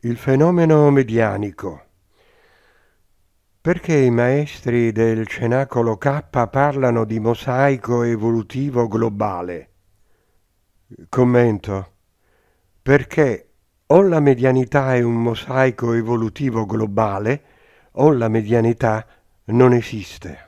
Il fenomeno medianico. Perché i maestri del cenacolo K parlano di mosaico evolutivo globale? Commento. Perché o la medianità è un mosaico evolutivo globale o la medianità non esiste.